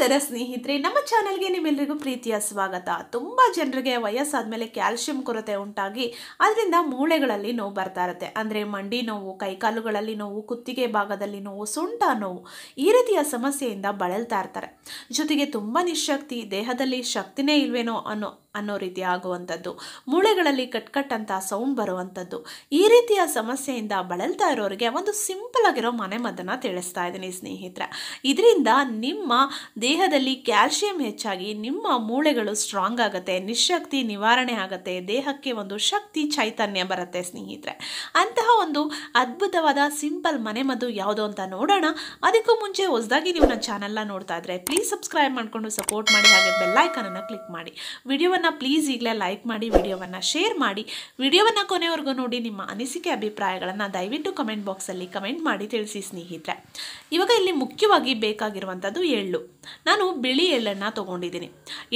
ನಮಸ್ಕಾರ ಸ್ನೇಹಿತರೆ ನಮ್ಮ ಚಾನಲ್ಗೆ ನಿಮ್ಮೆಲ್ಲರಿಗೂ ಪ್ರೀತಿಯ ಸ್ವಾಗತ ತುಂಬ ಜನರಿಗೆ ವಯಸ್ಸಾದ ಮೇಲೆ ಕ್ಯಾಲ್ಶಿಯಂ ಕೊರತೆ ಉಂಟಾಗಿ ಅದರಿಂದ ಮೂಳೆಗಳಲ್ಲಿ ನೋವು ಬರ್ತಾ ಇರುತ್ತೆ ಅಂದರೆ ಮಂಡಿ ನೋವು ಕೈಕಾಲುಗಳಲ್ಲಿ ನೋವು ಕುತ್ತಿಗೆ ಭಾಗದಲ್ಲಿ ನೋವು ಸೊಂಟ ನೋವು ಈ ರೀತಿಯ ಸಮಸ್ಯೆಯಿಂದ ಬಳಲ್ತಾ ಇರ್ತಾರೆ ಜೊತೆಗೆ ತುಂಬ ನಿಶಕ್ತಿ ದೇಹದಲ್ಲಿ ಶಕ್ತಿನೇ ಇಲ್ವೇನೋ ಅನ್ನೋ ಅನ್ನೋ ರೀತಿ ಆಗುವಂಥದ್ದು ಮೂಳೆಗಳಲ್ಲಿ ಕಟ್ ಅಂತ ಸೌಂಡ್ ಬರುವಂಥದ್ದು ಈ ರೀತಿಯ ಸಮಸ್ಯೆಯಿಂದ ಬಳಲ್ತಾ ಇರೋರಿಗೆ ಒಂದು ಸಿಂಪಲ್ ಆಗಿರೋ ಮನೆಮದ್ದನ್ನು ತಿಳಿಸ್ತಾ ಇದ್ದೀನಿ ಸ್ನೇಹಿತರೆ ಇದರಿಂದ ನಿಮ್ಮ ದೇಹದಲ್ಲಿ ಕ್ಯಾಲ್ಶಿಯಂ ಹೆಚ್ಚಾಗಿ ನಿಮ್ಮ ಮೂಳೆಗಳು ಸ್ಟ್ರಾಂಗ್ ಆಗುತ್ತೆ ನಿಶಕ್ತಿ ನಿವಾರಣೆ ಆಗುತ್ತೆ ದೇಹಕ್ಕೆ ಒಂದು ಶಕ್ತಿ ಚೈತನ್ಯ ಬರುತ್ತೆ ಸ್ನೇಹಿತರೆ ಅಂತಹ ಒಂದು ಅದ್ಭುತವಾದ ಸಿಂಪಲ್ ಮನೆಮದ್ದು ಯಾವುದು ಅಂತ ನೋಡೋಣ ಅದಕ್ಕೂ ಮುಂಚೆ ಹೊಸದಾಗಿ ನೀವು ನನ್ನ ಚಾನೆಲ್ನ ನೋಡ್ತಾ ಇದ್ರೆ ಪ್ಲೀಸ್ ಸಬ್ಸ್ಕ್ರೈಬ್ ಮಾಡಿಕೊಂಡು ಸಪೋರ್ಟ್ ಮಾಡಿ ಹಾಗೆ ಬೆಲ್ಲೈಕನನ್ನು ಕ್ಲಿಕ್ ಮಾಡಿ ವಿಡಿಯೋ ವಿಡಿಯೋವನ್ನು ಪ್ಲೀಸ್ ಈಗಲೇ ಲೈಕ್ ಮಾಡಿ ವಿಡಿಯೋವನ್ನು ಶೇರ್ ಮಾಡಿ ವಿಡಿಯೋವನ್ನು ಕೊನೆವರೆಗೂ ನೋಡಿ ನಿಮ್ಮ ಅನಿಸಿಕೆ ಅಭಿಪ್ರಾಯಗಳನ್ನು ದಯವಿಟ್ಟು ಕಮೆಂಟ್ ಬಾಕ್ಸಲ್ಲಿ ಕಮೆಂಟ್ ಮಾಡಿ ತಿಳಿಸಿ ಸ್ನೇಹಿತರೆ ಇವಾಗ ಇಲ್ಲಿ ಮುಖ್ಯವಾಗಿ ಬೇಕಾಗಿರುವಂಥದ್ದು ಎಳ್ಳು ನಾನು ಬಿಳಿ ಎಳ್ಳನ್ನು ತೊಗೊಂಡಿದ್ದೀನಿ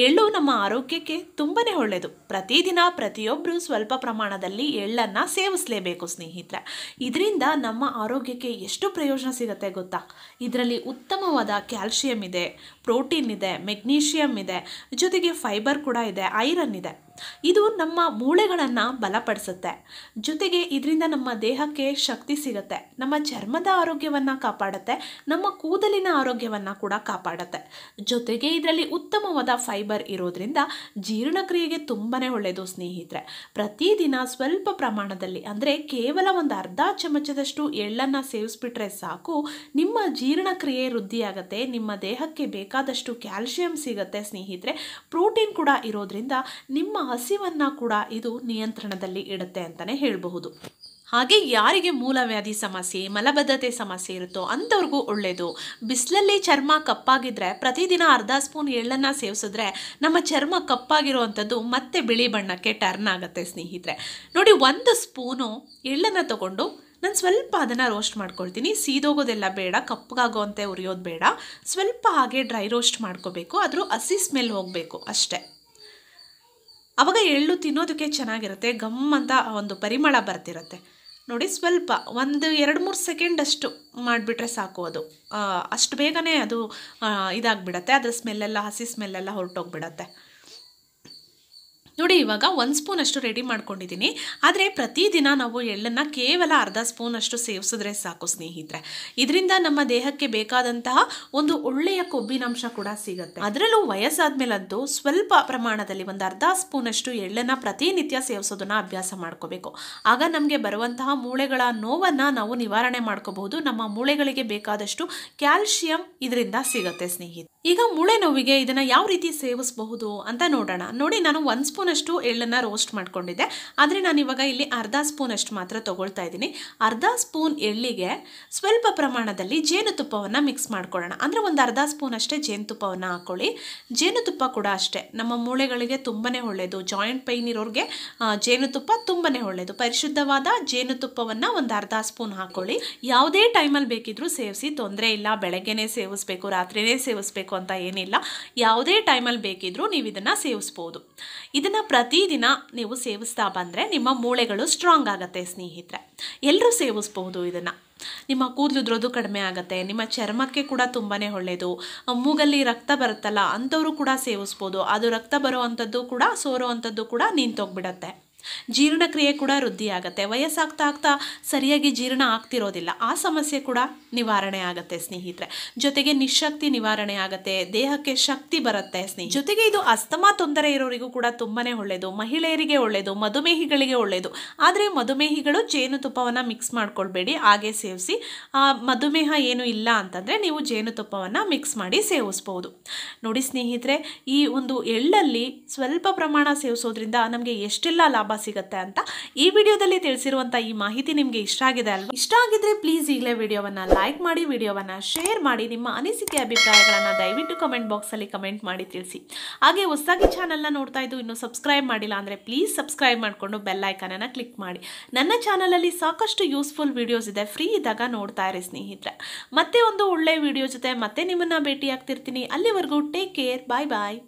ಎಳ್ಳು ನಮ್ಮ ಆರೋಗ್ಯಕ್ಕೆ ತುಂಬಾ ಒಳ್ಳೆಯದು ಪ್ರತಿದಿನ ಪ್ರತಿಯೊಬ್ಬರು ಸ್ವಲ್ಪ ಪ್ರಮಾಣದಲ್ಲಿ ಎಳ್ಳನ್ನು ಸೇವಿಸಲೇಬೇಕು ಸ್ನೇಹಿತರೆ ಇದರಿಂದ ನಮ್ಮ ಆರೋಗ್ಯಕ್ಕೆ ಎಷ್ಟು ಪ್ರಯೋಜನ ಸಿಗುತ್ತೆ ಗೊತ್ತಾ ಇದರಲ್ಲಿ ಉತ್ತಮವಾದ ಕ್ಯಾಲ್ಶಿಯಂ ಇದೆ ಪ್ರೋಟೀನ್ ಇದೆ ಮೆಗ್ನೀಷಿಯಂ ಇದೆ ಜೊತೆಗೆ ಫೈಬರ್ ಕೂಡ ಇದೆ ಐರನ್ ಇದೆ ಇದು ನಮ್ಮ ಮೂಳೆಗಳನ್ನು ಬಲಪಡಿಸುತ್ತೆ ಜೊತೆಗೆ ಇದರಿಂದ ನಮ್ಮ ದೇಹಕ್ಕೆ ಶಕ್ತಿ ಸಿಗುತ್ತೆ ನಮ್ಮ ಚರ್ಮದ ಆರೋಗ್ಯವನ್ನು ಕಾಪಾಡುತ್ತೆ ನಮ್ಮ ಕೂದಲಿನ ಆರೋಗ್ಯವನ್ನು ಕೂಡ ಕಾಪಾಡುತ್ತೆ ಜೊತೆಗೆ ಇದರಲ್ಲಿ ಉತ್ತಮವಾದ ಫೈಬರ್ ಇರೋದ್ರಿಂದ ಜೀರ್ಣಕ್ರಿಯೆಗೆ ತುಂಬಾ ಒಳ್ಳೆಯದು ಸ್ನೇಹಿತರೆ ಪ್ರತಿದಿನ ಸ್ವಲ್ಪ ಪ್ರಮಾಣದಲ್ಲಿ ಅಂದರೆ ಕೇವಲ ಒಂದು ಅರ್ಧ ಚಮಚದಷ್ಟು ಎಳ್ಳನ್ನು ಸೇವಿಸ್ಬಿಟ್ರೆ ಸಾಕು ನಿಮ್ಮ ಜೀರ್ಣಕ್ರಿಯೆ ವೃದ್ಧಿಯಾಗತ್ತೆ ನಿಮ್ಮ ದೇಹಕ್ಕೆ ಬೇಕಾದಷ್ಟು ಕ್ಯಾಲ್ಶಿಯಂ ಸಿಗುತ್ತೆ ಸ್ನೇಹಿತರೆ ಪ್ರೋಟೀನ್ ಕೂಡ ಇರೋದ್ರಿಂದ ನಿಮ್ಮ ಹಸಿವನ್ನು ಕೂಡ ಇದು ನಿಯಂತ್ರಣದಲ್ಲಿ ಇಡುತ್ತೆ ಅಂತಲೇ ಹೇಳಬಹುದು ಹಾಗೆ ಯಾರಿಗೆ ಮೂಲವ್ಯಾಧಿ ಸಮಸ್ಯೆ ಮಲಬದ್ಧತೆ ಸಮಸ್ಯೆ ಇರುತ್ತೋ ಅಂಥವ್ರಿಗೂ ಒಳ್ಳೆಯದು ಬಿಸಿಲಲ್ಲಿ ಚರ್ಮ ಕಪ್ಪಾಗಿದ್ರೆ ಪ್ರತಿದಿನ ಅರ್ಧ ಸ್ಪೂನ್ ಎಳ್ಳನ್ನು ಸೇವಿಸಿದ್ರೆ ನಮ್ಮ ಚರ್ಮ ಕಪ್ಪಾಗಿರುವಂಥದ್ದು ಮತ್ತೆ ಬಿಳಿ ಬಣ್ಣಕ್ಕೆ ಟರ್ನ್ ಆಗುತ್ತೆ ಸ್ನೇಹಿತರೆ ನೋಡಿ ಒಂದು ಸ್ಪೂನು ಎಳ್ಳನ್ನು ತಗೊಂಡು ನಾನು ಸ್ವಲ್ಪ ಅದನ್ನು ರೋಸ್ಟ್ ಮಾಡ್ಕೊಳ್ತೀನಿ ಸೀದೋಗೋದೆಲ್ಲ ಬೇಡ ಕಪ್ಪಗಾಗೋಂತೆ ಉರಿಯೋದು ಬೇಡ ಸ್ವಲ್ಪ ಹಾಗೆ ಡ್ರೈ ರೋಸ್ಟ್ ಮಾಡ್ಕೋಬೇಕು ಆದರೂ ಹಸಿ ಸ್ಮೆಲ್ ಹೋಗಬೇಕು ಅಷ್ಟೇ ಆವಾಗ ಎಳ್ಳು ತಿನ್ನೋದಕ್ಕೆ ಚೆನ್ನಾಗಿರುತ್ತೆ ಗಮ್ ಅಂತ ಒಂದು ಪರಿಮಳ ಬರ್ತಿರುತ್ತೆ ನೋಡಿ ಸ್ವಲ್ಪ ಒಂದು ಎರಡು ಮೂರು ಸೆಕೆಂಡ್ ಅಷ್ಟು ಮಾಡಿಬಿಟ್ರೆ ಸಾಕು ಅದು ಅಷ್ಟು ಬೇಗನೆ ಅದು ಇದಾಗಿಬಿಡತ್ತೆ ಅದರ ಸ್ಮೆಲ್ಲೆಲ್ಲ ಹಸಿ ಸ್ಮೆಲ್ಲೆಲ್ಲ ಹೊರಟೋಗ್ಬಿಡತ್ತೆ ನೋಡಿ ಇವಾಗ ಒಂದು ಸ್ಪೂನಷ್ಟು ರೆಡಿ ಮಾಡ್ಕೊಂಡಿದ್ದೀನಿ ಆದರೆ ಪ್ರತಿದಿನ ನಾವು ಎಳ್ಳನ್ನು ಕೇವಲ ಅರ್ಧ ಸ್ಪೂನಷ್ಟು ಸೇವಿಸಿದ್ರೆ ಸಾಕು ಸ್ನೇಹಿತರೆ ಇದರಿಂದ ನಮ್ಮ ದೇಹಕ್ಕೆ ಬೇಕಾದಂತಹ ಒಂದು ಒಳ್ಳೆಯ ಕೊಬ್ಬಿನಾಂಶ ಕೂಡ ಸಿಗುತ್ತೆ ಅದರಲ್ಲೂ ಮೇಲಂತೂ ಸ್ವಲ್ಪ ಪ್ರಮಾಣದಲ್ಲಿ ಒಂದು ಅರ್ಧ ಸ್ಪೂನಷ್ಟು ಎಳ್ಳನ್ನು ಪ್ರತಿನಿತ್ಯ ಸೇವಿಸೋದನ್ನು ಅಭ್ಯಾಸ ಮಾಡ್ಕೋಬೇಕು ಆಗ ನಮಗೆ ಬರುವಂತಹ ಮೂಳೆಗಳ ನೋವನ್ನು ನಾವು ನಿವಾರಣೆ ಮಾಡ್ಕೋಬಹುದು ನಮ್ಮ ಮೂಳೆಗಳಿಗೆ ಬೇಕಾದಷ್ಟು ಕ್ಯಾಲ್ಶಿಯಂ ಇದರಿಂದ ಸಿಗುತ್ತೆ ಸ್ನೇಹಿತರೆ ಈಗ ಮೂಳೆ ನೋವಿಗೆ ಇದನ್ನು ಯಾವ ರೀತಿ ಸೇವಿಸಬಹುದು ಅಂತ ನೋಡೋಣ ನೋಡಿ ನಾನು ಒಂದು ಸ್ಪೂನಷ್ಟು ಎಳ್ಳನ್ನು ರೋಸ್ಟ್ ಮಾಡ್ಕೊಂಡಿದ್ದೆ ಆದರೆ ನಾನು ಇವಾಗ ಇಲ್ಲಿ ಅರ್ಧ ಸ್ಪೂನಷ್ಟು ಮಾತ್ರ ತೊಗೊಳ್ತಾ ಇದ್ದೀನಿ ಅರ್ಧ ಸ್ಪೂನ್ ಎಳ್ಳಿಗೆ ಸ್ವಲ್ಪ ಪ್ರಮಾಣದಲ್ಲಿ ಜೇನುತುಪ್ಪವನ್ನು ಮಿಕ್ಸ್ ಮಾಡ್ಕೊಳ್ಳೋಣ ಅಂದರೆ ಒಂದು ಅರ್ಧ ಸ್ಪೂನ್ ಅಷ್ಟೇ ಜೇನುತುಪ್ಪವನ್ನು ಹಾಕ್ಕೊಳ್ಳಿ ಜೇನುತುಪ್ಪ ಕೂಡ ಅಷ್ಟೇ ನಮ್ಮ ಮೂಳೆಗಳಿಗೆ ತುಂಬಾ ಒಳ್ಳೆಯದು ಜಾಯಿಂಟ್ ಪೈನ್ ಇರೋರಿಗೆ ಜೇನುತುಪ್ಪ ತುಂಬಾ ಒಳ್ಳೆಯದು ಪರಿಶುದ್ಧವಾದ ಜೇನುತುಪ್ಪವನ್ನು ಒಂದು ಅರ್ಧ ಸ್ಪೂನ್ ಹಾಕ್ಕೊಳ್ಳಿ ಯಾವುದೇ ಟೈಮಲ್ಲಿ ಬೇಕಿದ್ರೂ ಸೇವಿಸಿ ತೊಂದರೆ ಇಲ್ಲ ಬೆಳಗ್ಗೆನೇ ಸೇವಿಸ್ಬೇಕು ರಾತ್ರಿನೇ ಸೇವಿಸ್ಬೇಕು ಮಾಡಬೇಕು ಅಂತ ಏನಿಲ್ಲ ಯಾವುದೇ ಟೈಮಲ್ಲಿ ಬೇಕಿದ್ರೂ ನೀವು ಇದನ್ನು ಸೇವಿಸ್ಬೋದು ಇದನ್ನು ಪ್ರತಿದಿನ ನೀವು ಸೇವಿಸ್ತಾ ಬಂದರೆ ನಿಮ್ಮ ಮೂಳೆಗಳು ಸ್ಟ್ರಾಂಗ್ ಆಗುತ್ತೆ ಸ್ನೇಹಿತರೆ ಎಲ್ಲರೂ ಸೇವಿಸ್ಬೋದು ಇದನ್ನು ನಿಮ್ಮ ಕೂದಲು ಉದ್ರೋದು ಕಡಿಮೆ ಆಗುತ್ತೆ ನಿಮ್ಮ ಚರ್ಮಕ್ಕೆ ಕೂಡ ತುಂಬಾ ಒಳ್ಳೆಯದು ಮೂಗಲ್ಲಿ ರಕ್ತ ಬರುತ್ತಲ್ಲ ಅಂಥವರು ಕೂಡ ಸೇವಿಸ್ಬೋದು ಅದು ರಕ್ತ ಬರೋ ಅಂಥದ್ದು ಕೂಡ ಸೋರುವಂಥದ್ದು ಕೂಡ ನಿಂತೋಗ್ಬಿಡತ್ತೆ ಜೀರ್ಣಕ್ರಿಯೆ ಕೂಡ ವೃದ್ಧಿಯಾಗುತ್ತೆ ವಯಸ್ಸಾಗ್ತಾ ಆಗ್ತಾ ಸರಿಯಾಗಿ ಜೀರ್ಣ ಆಗ್ತಿರೋದಿಲ್ಲ ಆ ಸಮಸ್ಯೆ ಕೂಡ ನಿವಾರಣೆ ಆಗುತ್ತೆ ಸ್ನೇಹಿತರೆ ಜೊತೆಗೆ ನಿಶಕ್ತಿ ನಿವಾರಣೆ ಆಗುತ್ತೆ ದೇಹಕ್ಕೆ ಶಕ್ತಿ ಬರುತ್ತೆ ಸ್ನೇಹಿ ಜೊತೆಗೆ ಇದು ಅಸ್ತಮಾ ತೊಂದರೆ ಇರೋರಿಗೂ ಕೂಡ ತುಂಬಾ ಒಳ್ಳೆಯದು ಮಹಿಳೆಯರಿಗೆ ಒಳ್ಳೆಯದು ಮಧುಮೇಹಿಗಳಿಗೆ ಒಳ್ಳೆಯದು ಆದರೆ ಮಧುಮೇಹಿಗಳು ಜೇನುತುಪ್ಪವನ್ನು ಮಿಕ್ಸ್ ಮಾಡ್ಕೊಳ್ಬೇಡಿ ಹಾಗೆ ಸೇವಿಸಿ ಮಧುಮೇಹ ಏನು ಇಲ್ಲ ಅಂತಂದರೆ ನೀವು ಜೇನುತುಪ್ಪವನ್ನು ಮಿಕ್ಸ್ ಮಾಡಿ ಸೇವಿಸ್ಬೋದು ನೋಡಿ ಸ್ನೇಹಿತರೆ ಈ ಒಂದು ಎಳ್ಳಲ್ಲಿ ಸ್ವಲ್ಪ ಪ್ರಮಾಣ ಸೇವಿಸೋದ್ರಿಂದ ನಮಗೆ ಎಷ್ಟೆಲ್ಲ ಲಾಭ ಸಿಗುತ್ತೆ ಅಂತ ಈ ವಿಡಿಯೋದಲ್ಲಿ ತಿಳಿಸಿರುವಂತಹ ಈ ಮಾಹಿತಿ ನಿಮ್ಗೆ ಇಷ್ಟ ಆಗಿದೆ ಅಲ್ವಾ ಇಷ್ಟ ಆಗಿದ್ರೆ ಪ್ಲೀಸ್ ಈಗಲೇ ವಿಡಿಯೋವನ್ನು ಲೈಕ್ ಮಾಡಿ ವಿಡಿಯೋವನ್ನ ಶೇರ್ ಮಾಡಿ ನಿಮ್ಮ ಅನಿಸಿಕೆ ಅಭಿಪ್ರಾಯಗಳನ್ನು ದಯವಿಟ್ಟು ಕಮೆಂಟ್ ಅಲ್ಲಿ ಕಮೆಂಟ್ ಮಾಡಿ ತಿಳಿಸಿ ಹಾಗೆ ಹೊಸದಾಗಿ ಚಾನಲ್ನ ನೋಡ್ತಾ ಇದ್ದು ಇನ್ನು ಸಬ್ಸ್ಕ್ರೈಬ್ ಮಾಡಿಲ್ಲ ಅಂದ್ರೆ ಪ್ಲೀಸ್ ಸಬ್ಸ್ಕ್ರೈಬ್ ಮಾಡಿಕೊಂಡು ಅನ್ನ ಕ್ಲಿಕ್ ಮಾಡಿ ನನ್ನ ಅಲ್ಲಿ ಸಾಕಷ್ಟು ಯೂಸ್ಫುಲ್ ವಿಡಿಯೋಸ್ ಇದೆ ಫ್ರೀ ಇದ್ದಾಗ ನೋಡ್ತಾ ಇರಿ ಸ್ನೇಹಿತರೆ ಮತ್ತೆ ಒಂದು ಒಳ್ಳೆ ವಿಡಿಯೋ ಜೊತೆ ಮತ್ತೆ ನಿಮ್ಮನ್ನ ಭೇಟಿ ಆಗ್ತಿರ್ತೀನಿ ಅಲ್ಲಿವರೆಗೂ ಟೇಕ್ ಕೇರ್ ಬಾಯ್ ಬಾಯ್